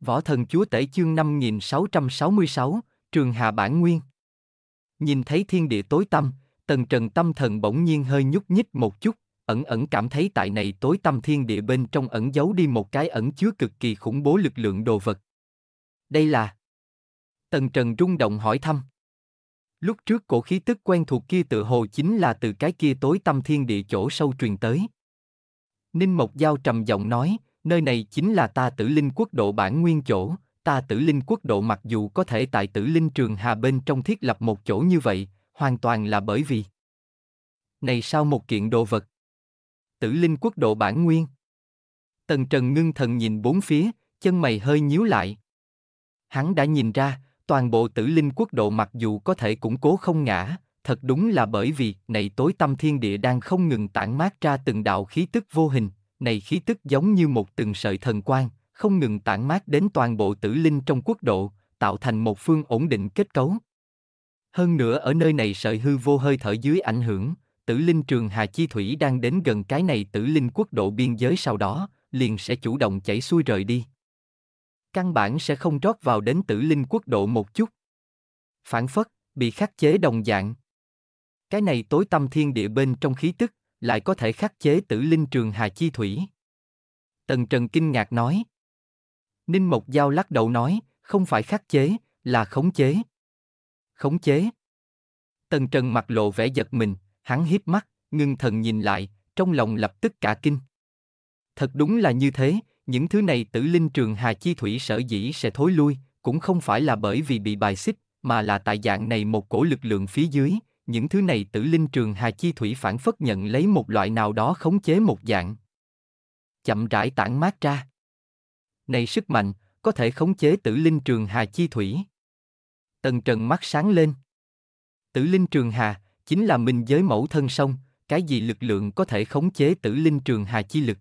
Võ thần chúa tể chương 5666, trường hà bản nguyên. Nhìn thấy thiên địa tối tăm, tần trần tâm thần bỗng nhiên hơi nhúc nhích một chút, ẩn ẩn cảm thấy tại này tối tâm thiên địa bên trong ẩn giấu đi một cái ẩn chứa cực kỳ khủng bố lực lượng đồ vật. Đây là... Tần Trần rung động hỏi thăm. Lúc trước cổ khí tức quen thuộc kia tự hồ chính là từ cái kia tối tâm thiên địa chỗ sâu truyền tới. Ninh Mộc Giao trầm giọng nói, nơi này chính là ta tử linh quốc độ bản nguyên chỗ, ta tử linh quốc độ mặc dù có thể tại tử linh trường hà bên trong thiết lập một chỗ như vậy, hoàn toàn là bởi vì Này sao một kiện đồ vật? Tử linh quốc độ bản nguyên Tần Trần ngưng thần nhìn bốn phía, chân mày hơi nhíu lại. Hắn đã nhìn ra, toàn bộ tử linh quốc độ mặc dù có thể củng cố không ngã, thật đúng là bởi vì này tối tâm thiên địa đang không ngừng tản mát ra từng đạo khí tức vô hình này khí tức giống như một từng sợi thần quang, không ngừng tản mát đến toàn bộ tử linh trong quốc độ, tạo thành một phương ổn định kết cấu. Hơn nữa ở nơi này sợi hư vô hơi thở dưới ảnh hưởng, tử linh trường Hà Chi Thủy đang đến gần cái này tử linh quốc độ biên giới sau đó, liền sẽ chủ động chảy xuôi rời đi. Căn bản sẽ không rót vào đến tử linh quốc độ một chút. Phản phất, bị khắc chế đồng dạng. Cái này tối tâm thiên địa bên trong khí tức, lại có thể khắc chế tử linh trường hà chi thủy. Tần Trần kinh ngạc nói. Ninh Mộc Giao lắc đầu nói, không phải khắc chế, là khống chế. Khống chế. Tần Trần mặt lộ vẻ giật mình, hắn hít mắt, ngưng thần nhìn lại, trong lòng lập tức cả kinh. Thật đúng là như thế, những thứ này tử linh trường hà chi thủy sở dĩ sẽ thối lui, cũng không phải là bởi vì bị bài xích, mà là tại dạng này một cổ lực lượng phía dưới, những thứ này tử linh trường hà chi thủy phản phất nhận lấy một loại nào đó khống chế một dạng. Chậm rãi tản mát ra. Này sức mạnh, có thể khống chế tử linh trường hà chi thủy. Tần trần mắt sáng lên. Tử linh trường hà, chính là mình giới mẫu thân sông, cái gì lực lượng có thể khống chế tử linh trường hà chi lực.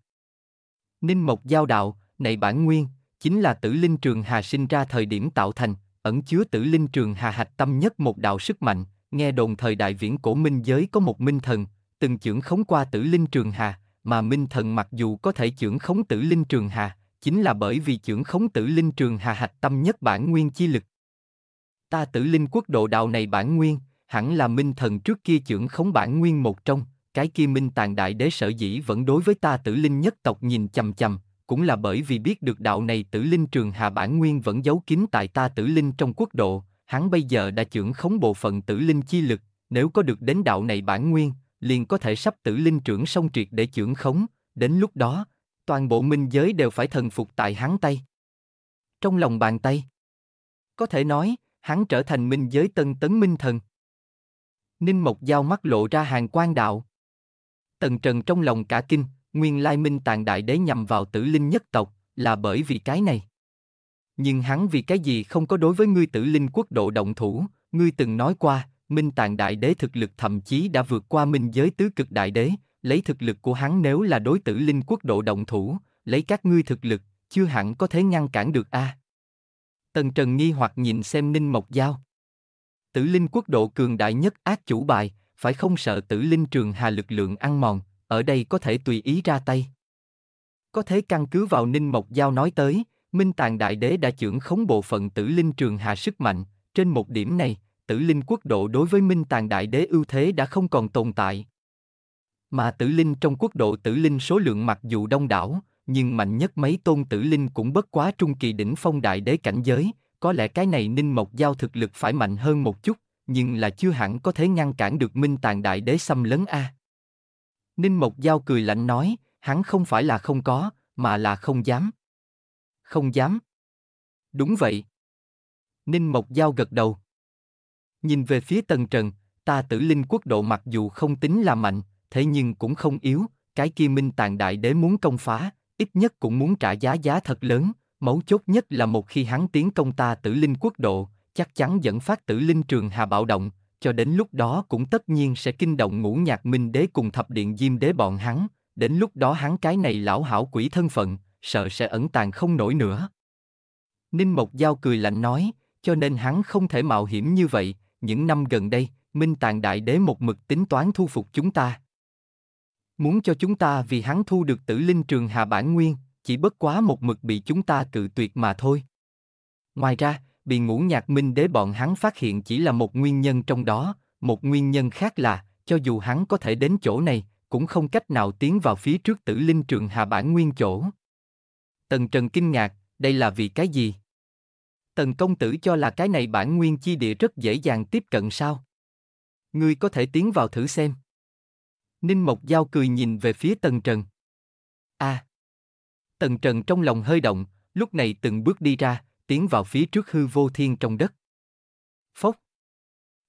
Ninh Mộc Giao Đạo, này bản nguyên, chính là tử linh trường hà sinh ra thời điểm tạo thành, ẩn chứa tử linh trường hà hạch tâm nhất một đạo sức mạnh, nghe đồn thời đại viễn cổ minh giới có một minh thần, từng trưởng khống qua tử linh trường hà, mà minh thần mặc dù có thể trưởng khống tử linh trường hà, chính là bởi vì trưởng khống tử linh trường hà hạch tâm nhất bản nguyên chi lực. Ta tử linh quốc độ đạo này bản nguyên, hẳn là minh thần trước kia trưởng khống bản nguyên một trong, cái kia minh tàn đại đế sở dĩ vẫn đối với ta tử linh nhất tộc nhìn chằm chằm, cũng là bởi vì biết được đạo này tử linh trường hà bản nguyên vẫn giấu kín tại ta tử linh trong quốc độ, hắn bây giờ đã trưởng khống bộ phận tử linh chi lực, nếu có được đến đạo này bản nguyên, liền có thể sắp tử linh trưởng song triệt để trưởng khống, đến lúc đó, toàn bộ minh giới đều phải thần phục tại hắn tay. Trong lòng bàn tay, có thể nói, hắn trở thành minh giới tân tấn minh thần. Ninh Mộc Giao mắt lộ ra hàng quan đạo. Tần Trần trong lòng cả kinh, nguyên lai minh tàng đại đế nhằm vào tử linh nhất tộc, là bởi vì cái này nhưng hắn vì cái gì không có đối với ngươi tử linh quốc độ động thủ, ngươi từng nói qua, minh tàng đại đế thực lực thậm chí đã vượt qua minh giới tứ cực đại đế, lấy thực lực của hắn nếu là đối tử linh quốc độ động thủ, lấy các ngươi thực lực, chưa hẳn có thể ngăn cản được a. À. Tần Trần nghi hoặc nhìn xem Ninh Mộc Giao. Tử linh quốc độ cường đại nhất ác chủ bài, phải không sợ tử linh trường hà lực lượng ăn mòn, ở đây có thể tùy ý ra tay. Có thể căn cứ vào Ninh Mộc Giao nói tới, Minh Tàng Đại Đế đã trưởng khống bộ phận tử linh trường hạ sức mạnh, trên một điểm này, tử linh quốc độ đối với Minh Tàng Đại Đế ưu thế đã không còn tồn tại. Mà tử linh trong quốc độ tử linh số lượng mặc dù đông đảo, nhưng mạnh nhất mấy tôn tử linh cũng bất quá trung kỳ đỉnh phong đại đế cảnh giới, có lẽ cái này Ninh Mộc Giao thực lực phải mạnh hơn một chút, nhưng là chưa hẳn có thể ngăn cản được Minh Tàng Đại Đế xâm lấn a. Ninh Mộc Giao cười lạnh nói, hắn không phải là không có, mà là không dám không dám. Đúng vậy. Ninh Mộc Giao gật đầu. Nhìn về phía Tần Trần, ta tử linh quốc độ mặc dù không tính là mạnh, thế nhưng cũng không yếu, cái kia minh tàn đại đế muốn công phá, ít nhất cũng muốn trả giá giá thật lớn, mấu chốt nhất là một khi hắn tiến công ta tử linh quốc độ, chắc chắn dẫn phát tử linh trường hà bạo động, cho đến lúc đó cũng tất nhiên sẽ kinh động ngũ nhạc minh đế cùng thập điện diêm đế bọn hắn, đến lúc đó hắn cái này lão hảo quỷ thân phận, sợ sẽ ẩn tàng không nổi nữa. Ninh Mộc Giao cười lạnh nói, cho nên hắn không thể mạo hiểm như vậy, những năm gần đây, Minh Tàng Đại Đế một mực tính toán thu phục chúng ta. Muốn cho chúng ta vì hắn thu được tử linh trường hà bản nguyên, chỉ bất quá một mực bị chúng ta cự tuyệt mà thôi. Ngoài ra, bị ngũ nhạc minh đế bọn hắn phát hiện chỉ là một nguyên nhân trong đó, một nguyên nhân khác là, cho dù hắn có thể đến chỗ này, cũng không cách nào tiến vào phía trước tử linh trường hà bản nguyên chỗ. Tần Trần kinh ngạc, đây là vì cái gì? Tần công tử cho là cái này bản nguyên chi địa rất dễ dàng tiếp cận sao? Ngươi có thể tiến vào thử xem. Ninh Mộc Giao cười nhìn về phía Tần Trần. A. À, Tần Trần trong lòng hơi động, lúc này từng bước đi ra, tiến vào phía trước hư vô thiên trong đất. Phốc.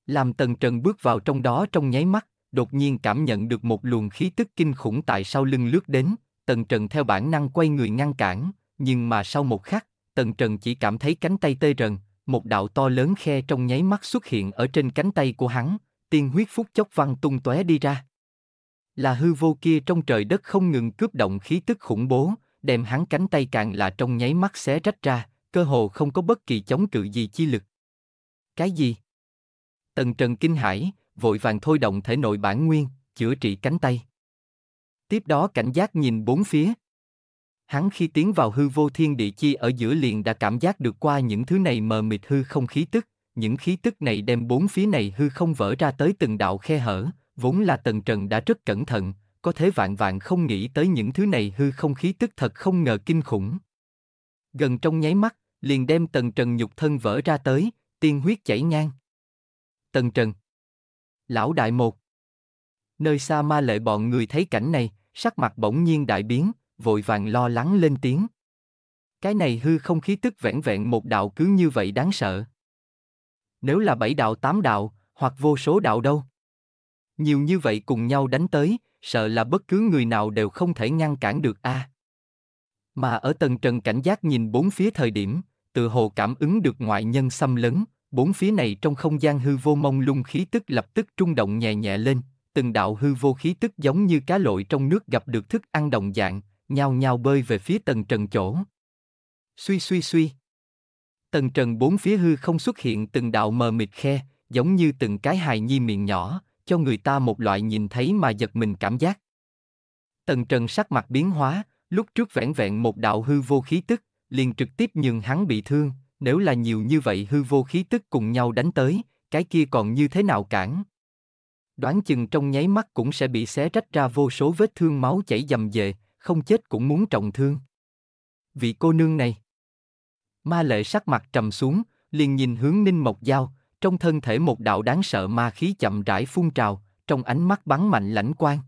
Làm Tần Trần bước vào trong đó trong nháy mắt, đột nhiên cảm nhận được một luồng khí tức kinh khủng tại sau lưng lướt đến, Tần Trần theo bản năng quay người ngăn cản, nhưng mà sau một khắc, Tần Trần chỉ cảm thấy cánh tay tê rần, một đạo to lớn khe trong nháy mắt xuất hiện ở trên cánh tay của hắn, tiên huyết phút chốc văng tung tóe đi ra. Là hư vô kia trong trời đất không ngừng cướp động khí tức khủng bố, đem hắn cánh tay càng là trong nháy mắt xé rách ra, cơ hồ không có bất kỳ chống cự gì chi lực. Cái gì? Tần Trần kinh hãi, vội vàng thôi động thể nội bản nguyên, chữa trị cánh tay. Tiếp đó cảnh giác nhìn bốn phía. Hắn khi tiến vào hư vô thiên địa chi ở giữa liền đã cảm giác được qua những thứ này mờ mịt hư không khí tức, những khí tức này đem bốn phía này hư không vỡ ra tới từng đạo khe hở, vốn là tần trần đã rất cẩn thận, có thế vạn vạn không nghĩ tới những thứ này hư không khí tức thật không ngờ kinh khủng. Gần trong nháy mắt, liền đem tần trần nhục thân vỡ ra tới, tiên huyết chảy ngang. Tần trần. Lão đại một. Nơi xa ma lệ bọn người thấy cảnh này, sắc mặt bỗng nhiên đại biến, vội vàng lo lắng lên tiếng. Cái này hư không khí tức vẻn vẹn một đạo cứ như vậy đáng sợ. Nếu là bảy đạo tám đạo, hoặc vô số đạo đâu? Nhiều như vậy cùng nhau đánh tới, sợ là bất cứ người nào đều không thể ngăn cản được a. À. Mà ở tầng trần cảnh giác nhìn bốn phía thời điểm, tự hồ cảm ứng được ngoại nhân xâm lấn, bốn phía này trong không gian hư vô mông lung khí tức lập tức trung động nhẹ nhẹ lên, từng đạo hư vô khí tức giống như cá lội trong nước gặp được thức ăn đồng dạng, nhao nhao bơi về phía tầng trần chỗ. Suy suy suy. Tầng trần bốn phía hư không xuất hiện từng đạo mờ mịt khe, giống như từng cái hài nhi miệng nhỏ, cho người ta một loại nhìn thấy mà giật mình cảm giác. Tầng Trần sắc mặt biến hóa, lúc trước vẻn vẹn một đạo hư vô khí tức, liền trực tiếp nhường hắn bị thương, nếu là nhiều như vậy hư vô khí tức cùng nhau đánh tới, cái kia còn như thế nào cản đoán chừng trong nháy mắt cũng sẽ bị xé rách ra vô số vết thương máu chảy dầm dề, không chết cũng muốn trọng thương. Vị cô nương này. Ma lệ sắc mặt trầm xuống, liền nhìn hướng ninh mộc dao, trong thân thể một đạo đáng sợ ma khí chậm rãi phun trào, trong ánh mắt bắn mạnh lãnh quang.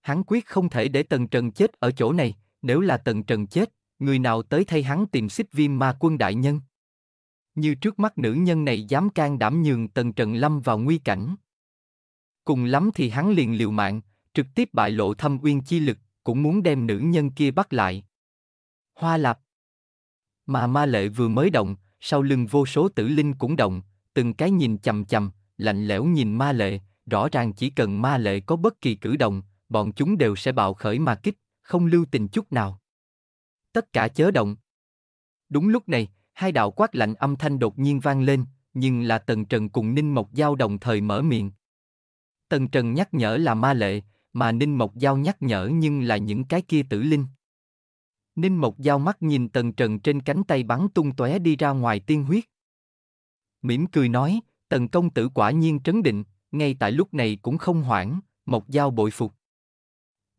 Hắn quyết không thể để Tần Trần chết ở chỗ này, nếu là Tần Trần chết, người nào tới thay hắn tìm xích viêm ma quân đại nhân. Như trước mắt nữ nhân này dám can đảm nhường Tần Trần lâm vào nguy cảnh. Cùng lắm thì hắn liền liều mạng, trực tiếp bại lộ thâm uyên chi lực, cũng muốn đem nữ nhân kia bắt lại. Hoa lạp. Mà ma lệ vừa mới động, sau lưng vô số tử linh cũng động, từng cái nhìn chầm chầm, lạnh lẽo nhìn ma lệ, rõ ràng chỉ cần ma lệ có bất kỳ cử động, bọn chúng đều sẽ bạo khởi mà kích, không lưu tình chút nào. Tất cả chớ động. Đúng lúc này, hai đạo quát lạnh âm thanh đột nhiên vang lên, nhưng là Tần Trần cùng Ninh Mộc Giao đồng thời mở miệng. Tần Trần nhắc nhở là ma lệ, mà Ninh Mộc Giao nhắc nhở nhưng là những cái kia tử linh. Ninh Mộc Giao mắt nhìn Tần Trần trên cánh tay bắn tung tóe đi ra ngoài tiên huyết. Mỉm cười nói, Tần công tử quả nhiên trấn định, ngay tại lúc này cũng không hoảng, Mộc Giao bội phục.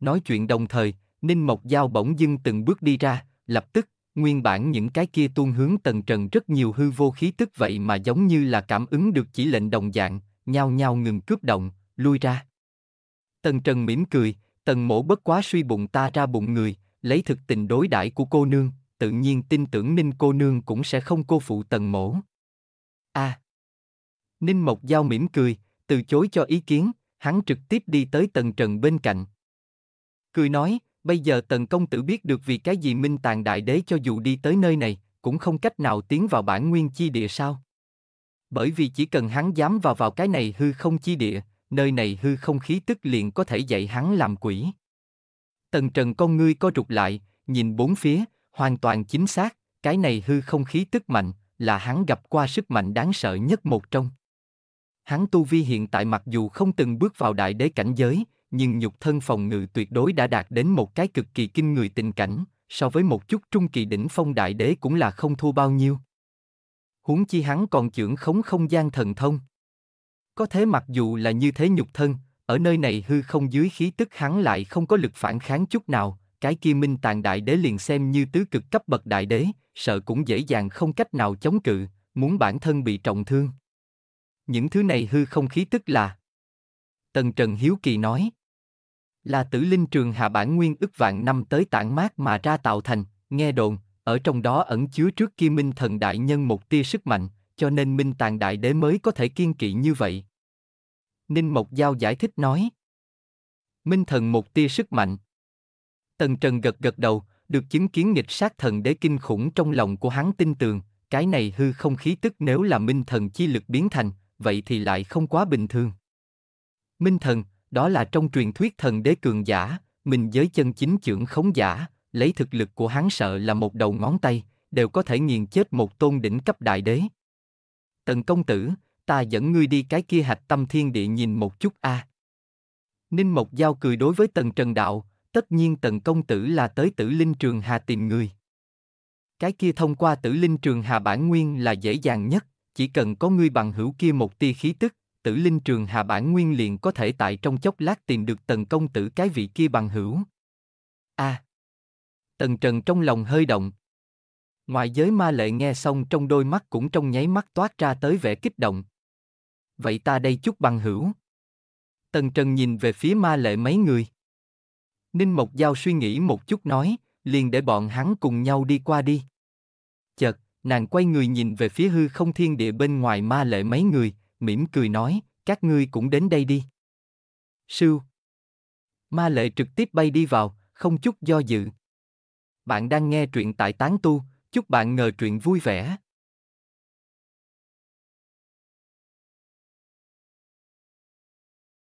Nói chuyện đồng thời, Ninh Mộc Giao bỗng dưng từng bước đi ra, lập tức, nguyên bản những cái kia tuôn hướng Tần Trần rất nhiều hư vô khí tức vậy mà giống như là cảm ứng được chỉ lệnh đồng dạng, nhao nhao ngừng cướp động, lui ra. Tần Trần mỉm cười, tần mỗ bất quá suy bụng ta ra bụng người, lấy thực tình đối đãi của cô nương, tự nhiên tin tưởng Ninh cô nương cũng sẽ không cô phụ tần mỗ A. À. Ninh Mộc Giao mỉm cười, từ chối cho ý kiến, hắn trực tiếp đi tới tần trần bên cạnh. Cười nói, bây giờ tần công tử biết được vì cái gì Minh Tàng Đại Đế cho dù đi tới nơi này, cũng không cách nào tiến vào bản nguyên chi địa sao. Bởi vì chỉ cần hắn dám vào vào cái này hư không chi địa, nơi này hư không khí tức liền có thể dạy hắn làm quỷ. Tần trần con ngươi co rụt lại, nhìn bốn phía, hoàn toàn chính xác, cái này hư không khí tức mạnh, là hắn gặp qua sức mạnh đáng sợ nhất một trong. Hắn tu vi hiện tại mặc dù không từng bước vào đại đế cảnh giới, nhưng nhục thân phòng ngự tuyệt đối đã đạt đến một cái cực kỳ kinh người tình cảnh, so với một chút trung kỳ đỉnh phong đại đế cũng là không thua bao nhiêu. Huống chi hắn còn trưởng khống không gian thần thông. Có thế mặc dù là như thế nhục thân, ở nơi này hư không dưới khí tức hắn lại không có lực phản kháng chút nào, cái kia minh tàn đại đế liền xem như tứ cực cấp bậc đại đế, sợ cũng dễ dàng không cách nào chống cự, muốn bản thân bị trọng thương. Những thứ này hư không khí tức là Tần Trần Hiếu Kỳ nói Là tử linh trường hạ bản nguyên ức vạn năm tới tản mát mà ra tạo thành, nghe đồn, ở trong đó ẩn chứa trước kia minh thần đại nhân một tia sức mạnh, cho nên Minh Tàng Đại Đế mới có thể kiên kỵ như vậy. Ninh Mộc Giao giải thích nói. Minh thần một tia sức mạnh. Tần Trần gật gật đầu, được chứng kiến nghịch sát thần đế kinh khủng trong lòng của hắn tin tường, cái này hư không khí tức nếu là minh thần chi lực biến thành, vậy thì lại không quá bình thường. Minh thần, đó là trong truyền thuyết thần đế cường giả, mình giới chân chính trưởng khống giả, lấy thực lực của hắn sợ là một đầu ngón tay, đều có thể nghiền chết một tôn đỉnh cấp đại đế. Tần công tử, ta dẫn ngươi đi cái kia hạch tâm thiên địa nhìn một chút a. À. Ninh Mộc Giao cười đối với Tần Trần Đạo, tất nhiên Tần công tử là tới tử linh trường hà tìm người. Cái kia thông qua tử linh trường hà bản nguyên là dễ dàng nhất, chỉ cần có ngươi bằng hữu kia một tia khí tức, tử linh trường hà bản nguyên liền có thể tại trong chốc lát tìm được Tần công tử cái vị kia bằng hữu. A. À. Tần Trần trong lòng hơi động, Ngoại giới ma lệ nghe xong trong đôi mắt cũng trong nháy mắt toát ra tới vẻ kích động. Vậy ta đây chút bằng hữu. Tần Trần nhìn về phía ma lệ mấy người. Ninh Mộc Giao suy nghĩ một chút nói, liền để bọn hắn cùng nhau đi qua đi. Chợt, nàng quay người nhìn về phía hư không thiên địa bên ngoài ma lệ mấy người, mỉm cười nói, các ngươi cũng đến đây đi. sư Ma lệ trực tiếp bay đi vào, không chút do dự. Bạn đang nghe truyện tại Tán Tu, Chúc bạn ngờ truyện vui vẻ.